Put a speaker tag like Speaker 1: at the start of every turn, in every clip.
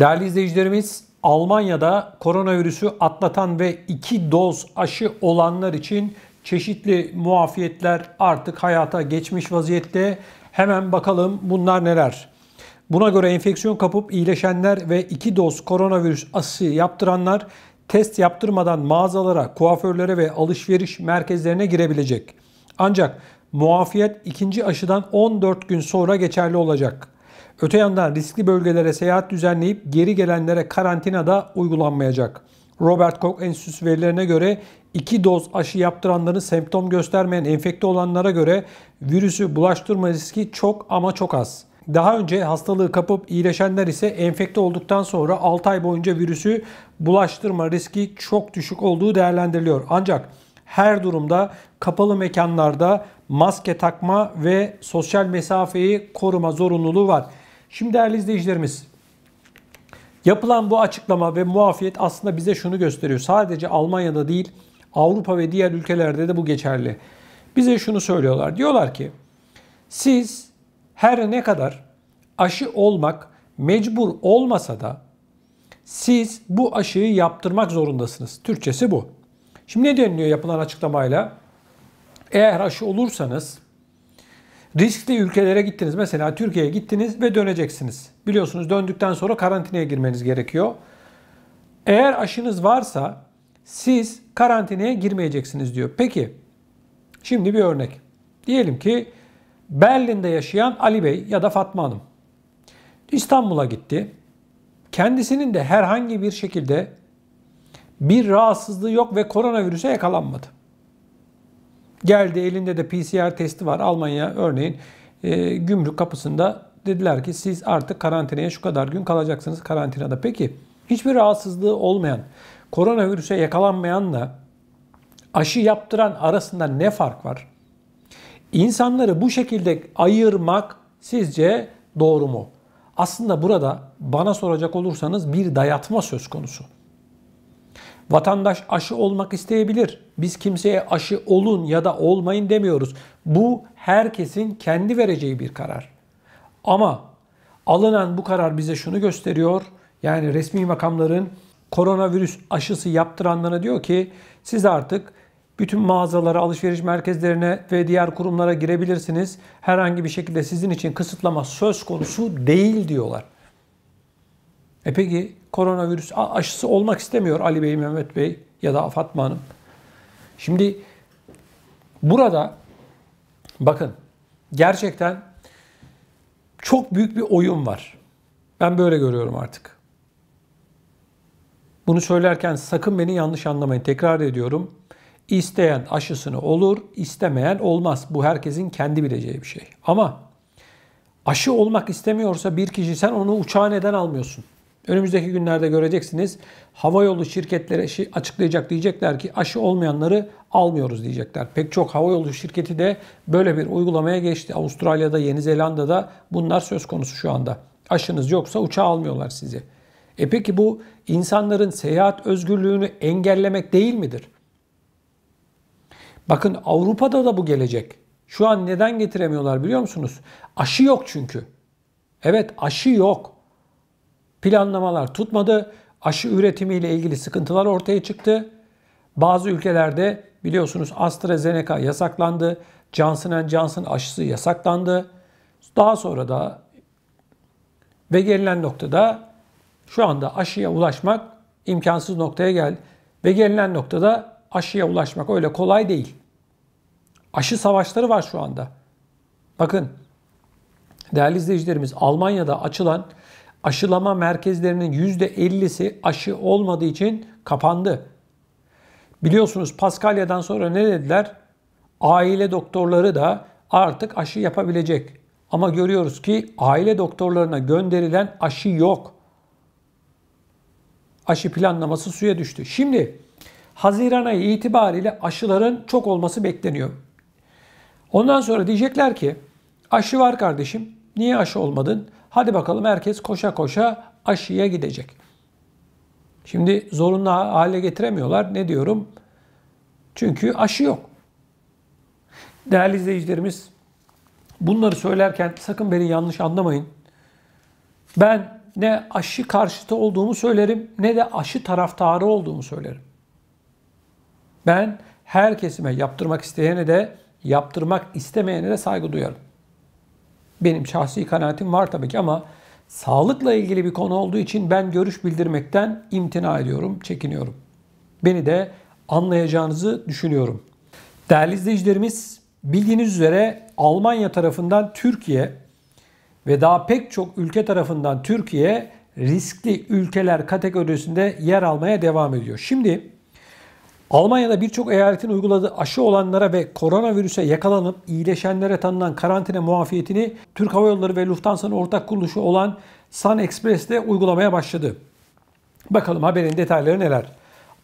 Speaker 1: Değerli izleyicilerimiz, Almanya'da koronavirüsü atlatan ve 2 doz aşı olanlar için çeşitli muafiyetler artık hayata geçmiş vaziyette. Hemen bakalım bunlar neler? Buna göre enfeksiyon kapıp iyileşenler ve 2 doz koronavirüs aşısı yaptıranlar test yaptırmadan mağazalara, kuaförlere ve alışveriş merkezlerine girebilecek. Ancak muafiyet ikinci aşıdan 14 gün sonra geçerli olacak. Öte yandan riskli bölgelere seyahat düzenleyip geri gelenlere karantina da uygulanmayacak. Robert Koch Enstitüsü verilerine göre 2 doz aşı yaptıranların semptom göstermeyen enfekte olanlara göre virüsü bulaştırma riski çok ama çok az. Daha önce hastalığı kapıp iyileşenler ise enfekte olduktan sonra 6 ay boyunca virüsü bulaştırma riski çok düşük olduğu değerlendiriliyor. Ancak her durumda kapalı mekanlarda maske takma ve sosyal mesafeyi koruma zorunluluğu var. Şimdi değerli izleyicilerimiz yapılan bu açıklama ve muafiyet aslında bize şunu gösteriyor. Sadece Almanya'da değil Avrupa ve diğer ülkelerde de bu geçerli. Bize şunu söylüyorlar. Diyorlar ki siz her ne kadar aşı olmak mecbur olmasa da siz bu aşıyı yaptırmak zorundasınız. Türkçesi bu. Şimdi ne deniliyor yapılan açıklamayla? Eğer aşı olursanız Riskli ülkelere gittiniz. Mesela Türkiye'ye gittiniz ve döneceksiniz. Biliyorsunuz döndükten sonra karantinaya girmeniz gerekiyor. Eğer aşınız varsa siz karantinaya girmeyeceksiniz diyor. Peki şimdi bir örnek. Diyelim ki Berlin'de yaşayan Ali Bey ya da Fatma Hanım İstanbul'a gitti. Kendisinin de herhangi bir şekilde bir rahatsızlığı yok ve koronavirüse yakalanmadı. Geldi elinde de PCR testi var. Almanya örneğin e, gümrük kapısında dediler ki siz artık karantinaya şu kadar gün kalacaksınız karantinada. Peki hiçbir rahatsızlığı olmayan, koronavirüse yakalanmayanla aşı yaptıran arasında ne fark var? İnsanları bu şekilde ayırmak sizce doğru mu? Aslında burada bana soracak olursanız bir dayatma söz konusu. Vatandaş aşı olmak isteyebilir. Biz kimseye aşı olun ya da olmayın demiyoruz. Bu herkesin kendi vereceği bir karar. Ama alınan bu karar bize şunu gösteriyor. Yani resmi makamların koronavirüs aşısı yaptıranlara diyor ki siz artık bütün mağazalara, alışveriş merkezlerine ve diğer kurumlara girebilirsiniz. Herhangi bir şekilde sizin için kısıtlama söz konusu değil diyorlar. E peki koronavirüs aşısı olmak istemiyor Ali Bey, Mehmet Bey ya da Fatma Hanım. Şimdi burada bakın gerçekten çok büyük bir oyun var. Ben böyle görüyorum artık. Bunu söylerken sakın beni yanlış anlamayın. Tekrar ediyorum. İsteyen aşısını olur, istemeyen olmaz. Bu herkesin kendi bileceği bir şey. Ama aşı olmak istemiyorsa bir kişi sen onu uçağa neden almıyorsun? Önümüzdeki günlerde göreceksiniz. Havayolu şirketleri açıklayacak diyecekler ki aşı olmayanları almıyoruz diyecekler. Pek çok havayolu şirketi de böyle bir uygulamaya geçti. Avustralya'da, Yeni Zelanda'da bunlar söz konusu şu anda. Aşınız yoksa uçağı almıyorlar sizi. E peki bu insanların seyahat özgürlüğünü engellemek değil midir? Bakın Avrupa'da da bu gelecek. Şu an neden getiremiyorlar biliyor musunuz? Aşı yok çünkü. Evet aşı yok planlamalar tutmadı. Aşı üretimiyle ilgili sıkıntılar ortaya çıktı. Bazı ülkelerde biliyorsunuz AstraZeneca yasaklandı. Johnson Johnson aşısı yasaklandı. Daha sonra da ve gelinen noktada şu anda aşıya ulaşmak imkansız noktaya geldi. Ve gelinen noktada aşıya ulaşmak öyle kolay değil. Aşı savaşları var şu anda. Bakın değerli izleyicilerimiz Almanya'da açılan aşılama merkezlerinin %50'si aşı olmadığı için kapandı. Biliyorsunuz Paskalya'dan sonra ne dediler? Aile doktorları da artık aşı yapabilecek. Ama görüyoruz ki aile doktorlarına gönderilen aşı yok. Aşı planlaması suya düştü. Şimdi Haziran ayı itibariyle aşıların çok olması bekleniyor. Ondan sonra diyecekler ki aşı var kardeşim niye aşı olmadın? Hadi bakalım herkes koşa koşa aşıya gidecek. Şimdi zorunlu hale getiremiyorlar. Ne diyorum? Çünkü aşı yok. Değerli izleyicilerimiz bunları söylerken sakın beni yanlış anlamayın. Ben ne aşı karşıtı olduğumu söylerim ne de aşı taraftarı olduğumu söylerim. Ben her kesime yaptırmak isteyene de yaptırmak istemeyene de saygı duyarım. Benim şahsi kanaatim var tabii ki ama sağlıkla ilgili bir konu olduğu için ben görüş bildirmekten imtina ediyorum, çekiniyorum. Beni de anlayacağınızı düşünüyorum. Değerli izleyicilerimiz, bildiğiniz üzere Almanya tarafından Türkiye ve daha pek çok ülke tarafından Türkiye riskli ülkeler kategorisinde yer almaya devam ediyor. Şimdi Almanya'da birçok eyaletin uyguladığı aşı olanlara ve koronavirüse yakalanıp iyileşenlere tanınan karantina muafiyetini Türk Hava Yolları ve Lufthansa'nın ortak kuruluşu olan Sun Express'te uygulamaya başladı. Bakalım haberin detayları neler?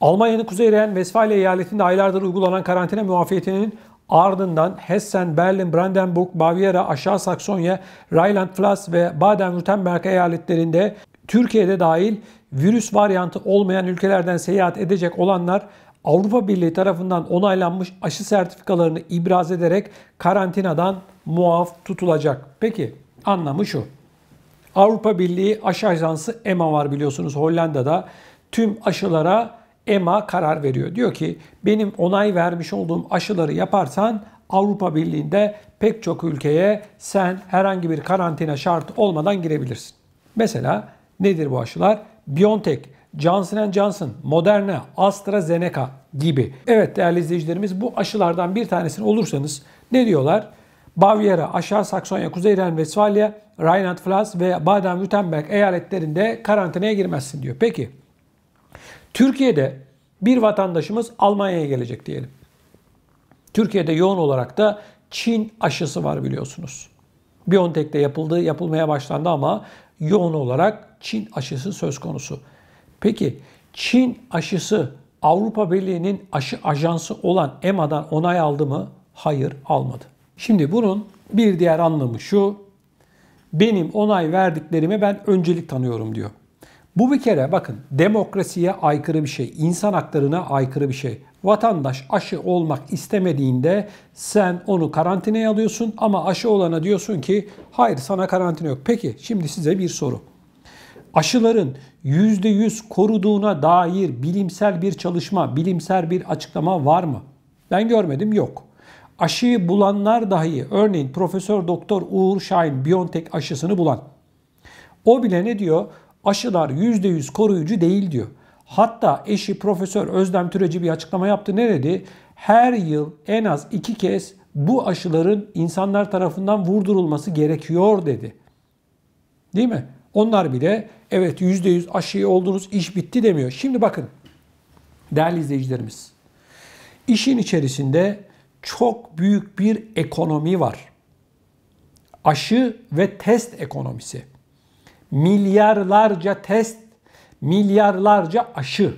Speaker 1: Almanya'nın Kuzey Rhein-Westfalia eyaletinde aylardır uygulanan karantina muafiyetinin ardından Hessen, Berlin, Brandenburg, Baviera, Aşağı Saksonya, Rheinland-Pfalz ve Baden-Württemberg eyaletlerinde Türkiye'de dahil virüs varyantı olmayan ülkelerden seyahat edecek olanlar Avrupa Birliği tarafından onaylanmış aşı sertifikalarını ibraz ederek karantinadan muaf tutulacak. Peki anlamı şu. Avrupa Birliği aşı ajansı EMA var biliyorsunuz Hollanda'da. Tüm aşılara EMA karar veriyor. Diyor ki benim onay vermiş olduğum aşıları yaparsan Avrupa Birliği'nde pek çok ülkeye sen herhangi bir karantina şartı olmadan girebilirsin. Mesela nedir bu aşılar? BioNTech Johnson Johnson, Moderna, AstraZeneca gibi. Evet değerli izleyicilerimiz bu aşılardan bir tanesini olursanız ne diyorlar? Bavyera, Aşağı Saksonya, Kuzey Ren-Vesfalya, Rheinland-Pfalz ve Baden-Württemberg eyaletlerinde karantinaya girmezsin diyor. Peki Türkiye'de bir vatandaşımız Almanya'ya gelecek diyelim. Türkiye'de yoğun olarak da Çin aşısı var biliyorsunuz. BioNTech'te yapıldı, yapılmaya başlandı ama yoğun olarak Çin aşısı söz konusu. Peki Çin aşısı Avrupa Birliği'nin aşı ajansı olan EMA'dan onay aldı mı? Hayır almadı. Şimdi bunun bir diğer anlamı şu. Benim onay verdiklerime ben öncelik tanıyorum diyor. Bu bir kere bakın demokrasiye aykırı bir şey, insan haklarına aykırı bir şey. Vatandaş aşı olmak istemediğinde sen onu karantinaya alıyorsun ama aşı olana diyorsun ki hayır sana karantina yok. Peki şimdi size bir soru aşıların %100 koruduğuna dair bilimsel bir çalışma, bilimsel bir açıklama var mı? Ben görmedim, yok. Aşıyı bulanlar dahi, örneğin Profesör Doktor Uğur Şahin BioNTech aşısını bulan. O bile ne diyor? Aşılar %100 koruyucu değil diyor. Hatta eşi Profesör Özlem Türeci bir açıklama yaptı. Ne dedi? Her yıl en az iki kez bu aşıların insanlar tarafından vurdurulması gerekiyor dedi. Değil mi? Onlar bile evet %100 aşıyı oldunuz iş bitti demiyor. Şimdi bakın değerli izleyicilerimiz işin içerisinde çok büyük bir ekonomi var. Aşı ve test ekonomisi. Milyarlarca test, milyarlarca aşı.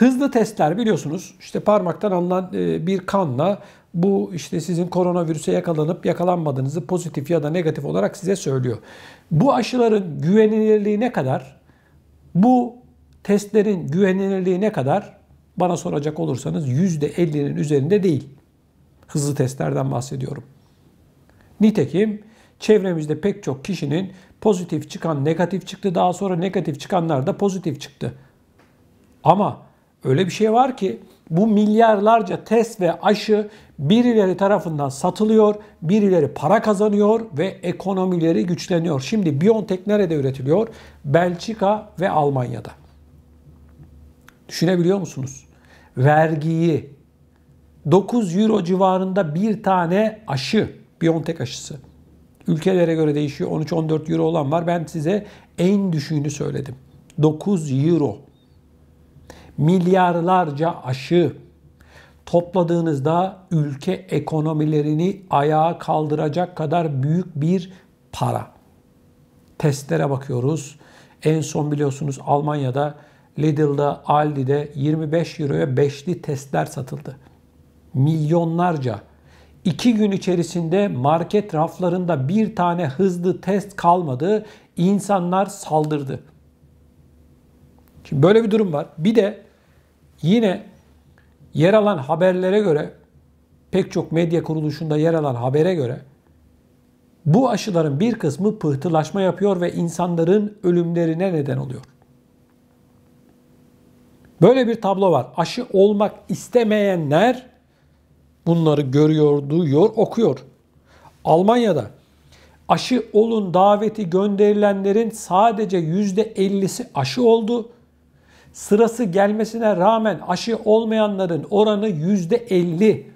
Speaker 1: Hızlı testler biliyorsunuz işte parmaktan alınan e, bir kanla bu işte sizin koronavirüse yakalanıp yakalanmadığınızı pozitif ya da negatif olarak size söylüyor. Bu aşıların güvenilirliği ne kadar? Bu testlerin güvenilirliği ne kadar? Bana soracak olursanız %50'nin üzerinde değil. Hızlı testlerden bahsediyorum. Nitekim çevremizde pek çok kişinin pozitif çıkan negatif çıktı. Daha sonra negatif çıkanlar da pozitif çıktı. Ama Öyle bir şey var ki bu milyarlarca test ve aşı birileri tarafından satılıyor, birileri para kazanıyor ve ekonomileri güçleniyor. Şimdi Biontech nerede üretiliyor? Belçika ve Almanya'da. Düşünebiliyor musunuz? Vergiyi 9 euro civarında bir tane aşı, Biontech aşısı. Ülkelere göre değişiyor. 13-14 euro olan var. Ben size en düşüğünü söyledim. 9 euro milyarlarca aşı topladığınızda ülke ekonomilerini ayağa kaldıracak kadar büyük bir para. Testlere bakıyoruz. En son biliyorsunuz Almanya'da Lidl'da, Aldi'de 25 euroya 5'li testler satıldı. Milyonlarca. İki gün içerisinde market raflarında bir tane hızlı test kalmadı. İnsanlar saldırdı. Şimdi böyle bir durum var. Bir de Yine yer alan haberlere göre pek çok medya kuruluşunda yer alan habere göre bu aşıların bir kısmı pıhtılaşma yapıyor ve insanların ölümlerine neden oluyor. Böyle bir tablo var. Aşı olmak istemeyenler bunları görüyor, duyuyor, okuyor. Almanya'da aşı olun daveti gönderilenlerin sadece %50'si aşı oldu. Sırası gelmesine rağmen aşı olmayanların oranı yüzde 50.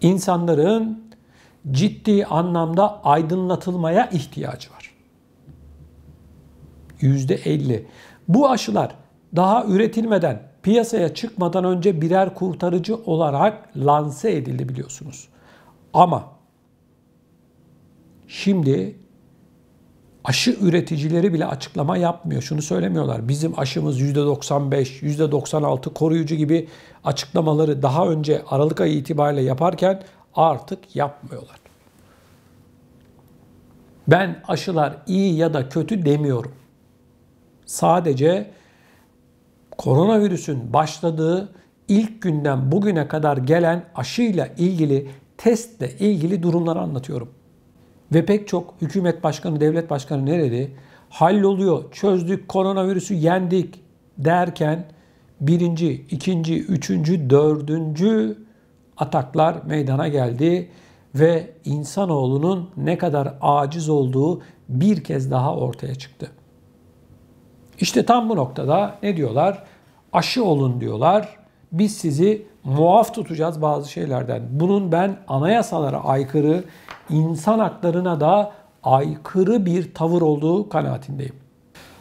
Speaker 1: İnsanların ciddi anlamda aydınlatılmaya ihtiyacı var. Yüzde 50. Bu aşılar daha üretilmeden, piyasaya çıkmadan önce birer kurtarıcı olarak lanse edildi biliyorsunuz. Ama şimdi aşı üreticileri bile açıklama yapmıyor. Şunu söylemiyorlar. Bizim aşımız %95, %96 koruyucu gibi açıklamaları daha önce Aralık ayı itibariyle yaparken artık yapmıyorlar. Ben aşılar iyi ya da kötü demiyorum. Sadece koronavirüsün başladığı ilk günden bugüne kadar gelen aşıyla ilgili testle ilgili durumları anlatıyorum. Ve pek çok hükümet başkanı, devlet başkanı nerede? Halloluyor, çözdük, koronavirüsü yendik derken birinci, ikinci, üçüncü, dördüncü ataklar meydana geldi ve insanoğlunun ne kadar aciz olduğu bir kez daha ortaya çıktı. İşte tam bu noktada ne diyorlar? Aşı olun diyorlar. Biz sizi muaf tutacağız bazı şeylerden. Bunun ben anayasalara aykırı, insan haklarına da aykırı bir tavır olduğu kanaatindeyim.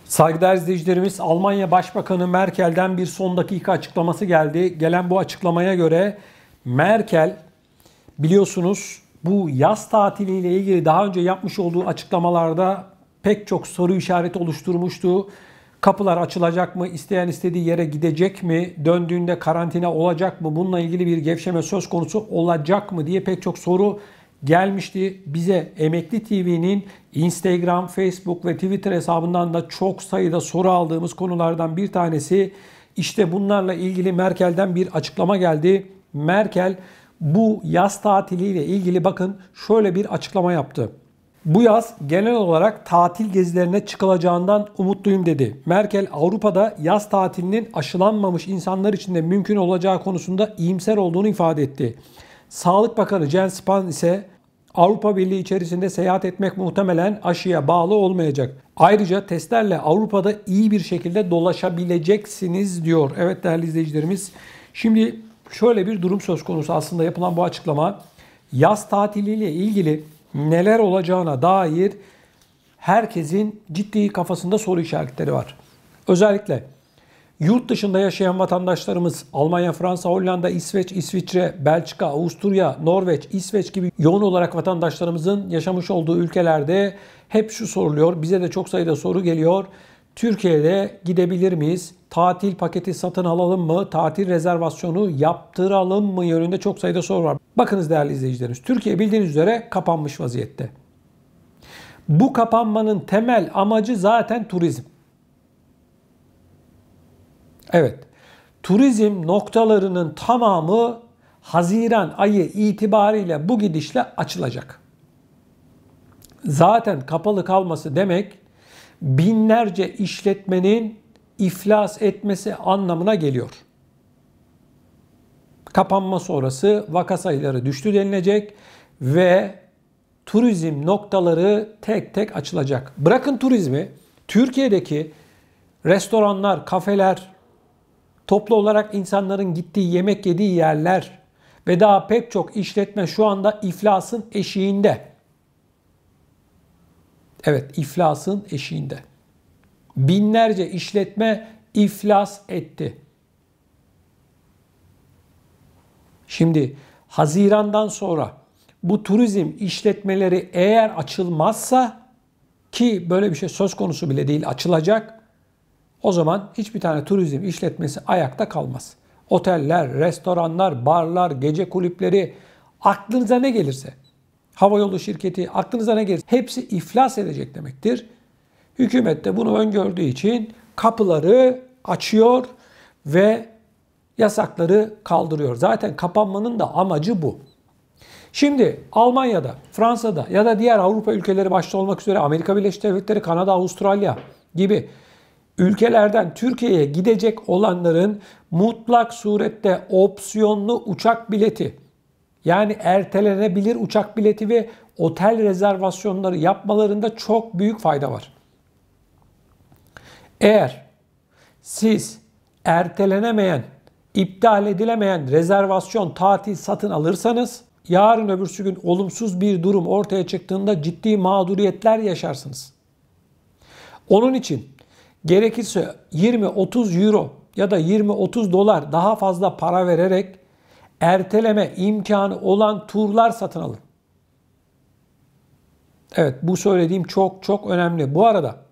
Speaker 1: Saygıdeğer izleyicilerimiz Almanya Başbakanı Merkel'den bir son dakika açıklaması geldi. Gelen bu açıklamaya göre Merkel biliyorsunuz bu yaz tatiliyle ilgili daha önce yapmış olduğu açıklamalarda pek çok soru işareti oluşturmuştu. Kapılar açılacak mı? İsteyen istediği yere gidecek mi? Döndüğünde karantina olacak mı? Bununla ilgili bir gevşeme söz konusu olacak mı diye pek çok soru gelmişti. Bize Emekli TV'nin Instagram, Facebook ve Twitter hesabından da çok sayıda soru aldığımız konulardan bir tanesi. İşte bunlarla ilgili Merkel'den bir açıklama geldi. Merkel bu yaz tatiliyle ilgili bakın şöyle bir açıklama yaptı. Bu yaz genel olarak tatil gezilerine çıkılacağından umutluyum dedi. Merkel Avrupa'da yaz tatilinin aşılanmamış insanlar için de mümkün olacağı konusunda iyimser olduğunu ifade etti. Sağlık Bakanı Jens Spahn ise Avrupa Birliği içerisinde seyahat etmek muhtemelen aşıya bağlı olmayacak. Ayrıca testlerle Avrupa'da iyi bir şekilde dolaşabileceksiniz diyor. Evet değerli izleyicilerimiz. Şimdi şöyle bir durum söz konusu aslında yapılan bu açıklama. Yaz tatiliyle ilgili neler olacağına dair herkesin ciddi kafasında soru işaretleri var. Özellikle yurt dışında yaşayan vatandaşlarımız Almanya, Fransa, Hollanda, İsveç, İsviçre, Belçika, Avusturya, Norveç, İsveç gibi yoğun olarak vatandaşlarımızın yaşamış olduğu ülkelerde hep şu soruluyor. Bize de çok sayıda soru geliyor. Türkiye'de gidebilir miyiz? Tatil paketi satın alalım mı? Tatil rezervasyonu yaptıralım mı yönünde çok sayıda soru var. Bakınız değerli izleyicilerimiz, Türkiye bildiğiniz üzere kapanmış vaziyette. Bu kapanmanın temel amacı zaten turizm. Evet. Turizm noktalarının tamamı Haziran ayı itibariyle bu gidişle açılacak. Zaten kapalı kalması demek binlerce işletmenin iflas etmesi anlamına geliyor. Kapanma sonrası vaka sayıları düştü denilecek ve turizm noktaları tek tek açılacak. Bırakın turizmi, Türkiye'deki restoranlar, kafeler, toplu olarak insanların gittiği, yemek yediği yerler ve daha pek çok işletme şu anda iflasın eşiğinde. Evet iflasın eşiğinde. Binlerce işletme iflas etti. Şimdi Haziran'dan sonra bu turizm işletmeleri eğer açılmazsa ki böyle bir şey söz konusu bile değil açılacak o zaman hiçbir tane turizm işletmesi ayakta kalmaz. Oteller, restoranlar, barlar, gece kulüpleri aklınıza ne gelirse havayolu şirketi aklınıza ne gelir? Hepsi iflas edecek demektir. Hükümet de bunu öngördüğü için kapıları açıyor ve yasakları kaldırıyor. Zaten kapanmanın da amacı bu. Şimdi Almanya'da, Fransa'da ya da diğer Avrupa ülkeleri başta olmak üzere Amerika Birleşik Devletleri, Kanada, Avustralya gibi ülkelerden Türkiye'ye gidecek olanların mutlak surette opsiyonlu uçak bileti yani ertelenebilir uçak bileti ve otel rezervasyonları yapmalarında çok büyük fayda var. Eğer siz ertelenemeyen, iptal edilemeyen rezervasyon, tatil satın alırsanız yarın öbürsü gün olumsuz bir durum ortaya çıktığında ciddi mağduriyetler yaşarsınız. Onun için gerekirse 20-30 euro ya da 20-30 dolar daha fazla para vererek erteleme imkanı olan turlar satın alın. Evet bu söylediğim çok çok önemli. Bu arada